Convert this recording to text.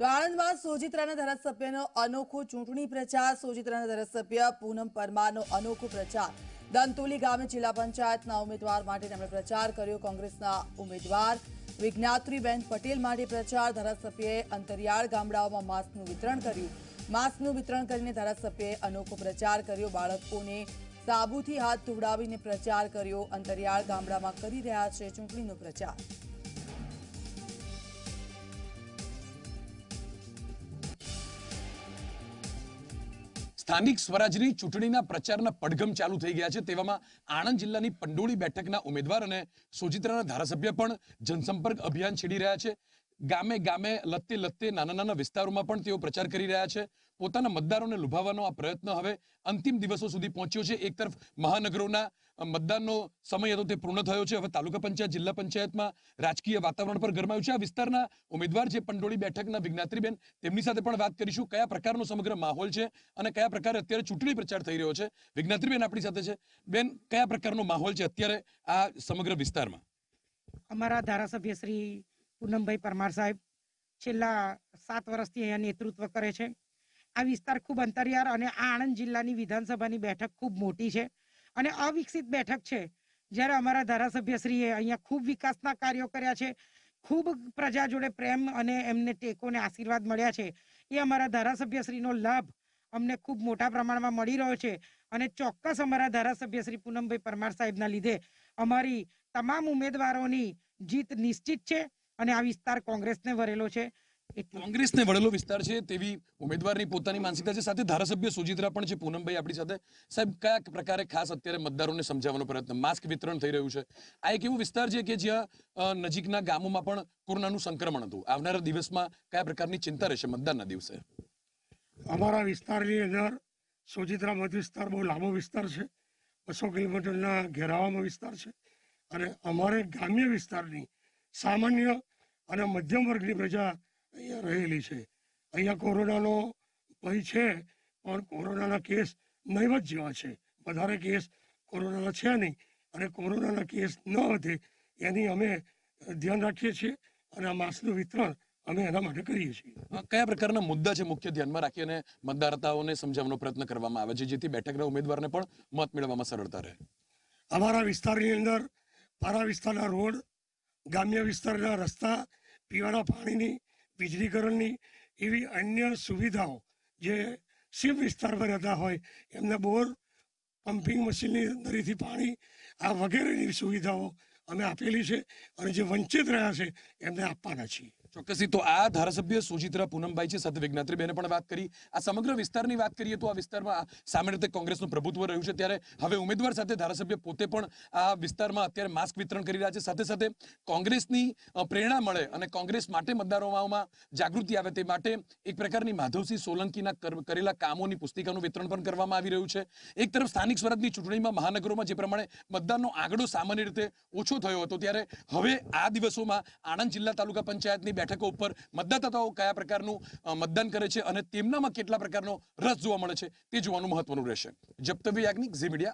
તો આણંદમાં સોજિત્રાના ધારાસભ્યનો અનોખો ચૂંટણી પ્રચાર સોજિત્રાના ધારાસભ્ય પૂનમ પરમારનો અનોખો પ્રચાર દંતુલી ગામે જિલ્લા પંચાયતના ઉમેદવાર માટે તેમણે પ્રચાર કર્યો કોંગ્રેસના ઉમેદવાર વિજ્ઞાત્રીબેન પટેલ માટે પ્રચાર ધારાસભ્યએ અંતરિયાળ ગામડાઓમાં માસ્કનું વિતરણ કર્યું માસ્કનું વિતરણ કરીને ધારાસભ્યએ અનોખો પ્રચાર કર્યો બાળકોને સાબુથી હાથ ધોવડાવીને પ્રચાર કર્યો અંતરિયાળ ગામડામાં કરી રહ્યા છે ચૂંટણીનો પ્રચાર સ્થાનિક સ્વરાજની ચૂંટણીના પ્રચારના પડઘમ ચાલુ થઈ ગયા છે તેવામાં આણંદ જિલ્લાની પંડોળી બેઠકના ઉમેદવાર અને સોજિત્રાના ધારાસભ્ય પણ જનસંપર્ક અભિયાન છેડી રહ્યા છે ગામે ગામે લત્તે લત્તી નાના નાના વિસ્તારોમાં પણ તેઓ પ્રચાર કરી રહ્યા છે પોતાના મતદારોને લુભાવવાનો આ પ્રયત્ન હવે અંતિમ દિવસો સુધી પહોંચ્યો છે એક તરફ મહાનગરોના મતદાનનો સમય હતો તે પૂર્ણ થયો છે હવે તાલુકા પંચાયત જિલ્લા પંચાયતમાં રાજકીય વાતાવરણ પર ગરમાયું છે આ વિસ્તારના ઉમેદવાર જે પંડોળી બેઠકના વિજ્ઞાત્રીબેન તેમની સાથે પણ વાત કરીશું કયા પ્રકારનો સમગ્ર માહોલ છે અને કયા પ્રકારે અત્યારે ચૂંટણી પ્રચાર થઈ રહ્યો છે વિજ્ઞાત્રીબેન આપણી સાથે છે બેન કયા પ્રકારનો માહોલ છે અત્યારે આ સમગ્ર વિસ્તારમાં અમારા ધારાસભ્ય શ્રી પૂનમભાઈ પરમાર સાહેબ છેલ્લા સાત વર્ષથી અહીંયા નેતૃત્વ કરે છે આ વિસ્તાર ખૂબ અંતરિયાળ અને આણંદ જિલ્લાની વિધાનસભાની બેઠક ખૂબ મોટી છે અને અવિકસિત બેઠક છે જ્યારે અમારા ધારાસભ્યશ્રીએ અહીંયા ખૂબ વિકાસના કાર્યો કર્યા છે ખૂબ પ્રજા જોડે પ્રેમ અને એમને ટેકોને આશીર્વાદ મળ્યા છે એ અમારા ધારાસભ્યશ્રીનો લાભ અમને ખૂબ મોટા પ્રમાણમાં મળી રહ્યો છે અને ચોક્કસ અમારા ધારાસભ્ય શ્રી પૂનમભાઈ પરમાર સાહેબના લીધે અમારી તમામ ઉમેદવારોની જીત નિશ્ચિત છે અને આ વિસ્તાર કોંગ્રેસને વરેલો છે કોંગ્રેસને વળેલો વિસ્તાર છે તેવી ઉમેદવારની પોતાની માનસિકતા છે સાથે ધારાસભ્ય સુજિત્રા પણ છે પૂનમભાઈ આપણી સાથે સાહેબ કયા પ્રકારે ખાસ અત્યારે મતદારોને સમજાવવાનો પ્રયત્ન માસ્ક વિતરણ થઈ રહ્યું છે આ એક એવો વિસ્તાર છે કે જ્યાં નજીકના ગામોમાં પણ કોરોનાનું સંક્રમણ હતું આવનારા દિવસમાં કયા પ્રકારની ચિંતા રહેશે મતદાનના દિવસે અમારા વિસ્તારની અંદર સુજિત્રા મત વિસ્તાર બહુ લાંબો વિસ્તાર છે બસો કિલોમીટરના ઘેરાવામાં વિસ્તાર છે અને અમારે ગ્રામ્ય વિસ્તારની સામાન્ય અને મધ્યમ વર્ગની પ્રજા અહીંયા રહેલી છે અહીંયા કોરોનાનો ભય છે પણ કોરોનાના કેસ નહીવત જેવા છે વધારે કેસ કોરોનાના છે નહીં અને કોરોનાના કેસ ન વધે એની અમે ધ્યાન રાખીએ છીએ અને આ માસનું વિતરણ અમે એના માટે કરીએ છીએ કયા પ્રકારના મુદ્દા છે મુખ્ય ધ્યાનમાં રાખીને અને મતદાતાઓને સમજાવવાનો પ્રયત્ન કરવામાં આવે છે જેથી બેઠકના ઉમેદવારને પણ મત મેળવવામાં સરળતા રહે અમારા વિસ્તારની અંદર મારા વિસ્તારના રોડ ગ્રામ્ય વિસ્તારના રસ્તા પીવાના પાણીની વીજળીકરણની એવી અન્ય સુવિધાઓ જે સીમ વિસ્તારમાં રહેતા હોય એમને બોર પંપિંગ મશીનની દરીથી પાણી આ વગેરેની સુવિધાઓ અમે આપેલી છે અને જે વંચિત રહ્યા છે એમને આપવાના છીએ ચોક્કસી તો આ ધારાસભ્ય સુચિત્રા પૂનમભાઈ છે સાથે વિજ્ઞાત્રીબેને પણ વાત કરી આ સમગ્ર વિસ્તારની વાત કરીએ તો આ વિસ્તારમાં સામાન્ય રીતે કોંગ્રેસનું પ્રભુત્વ રહ્યું છે ત્યારે હવે ઉમેદવાર સાથે ધારાસભ્ય પોતે પણ આ વિસ્તારમાં અત્યારે માસ્ક વિતરણ કરી રહ્યા છે સાથે સાથે કોંગ્રેસની પ્રેરણા મળે અને કોંગ્રેસ માટે મતદારોમાં જાગૃતિ આવે તે માટે એક પ્રકારની માધવસિંહ સોલંકીના કરેલા કામોની પુસ્તિકાનું વિતરણ પણ કરવામાં આવી રહ્યું છે એક તરફ સ્થાનિક સ્વરાજની ચૂંટણીમાં મહાનગરોમાં જે પ્રમાણે મતદાનનો આંકડો સામાન્ય રીતે ઓછો થયો હતો ત્યારે હવે આ દિવસોમાં આણંદ જિલ્લા તાલુકા પંચાયતની બેઠકો ઉપર મતદાતાઓ કયા પ્રકારનું મતદાન કરે છે અને તેમનામાં કેટલા પ્રકારનો રસ જોવા મળે છે તે જોવાનું મહત્વનું રહેશે જપ્તવી યાજ્ઞિક ઝી મીડિયા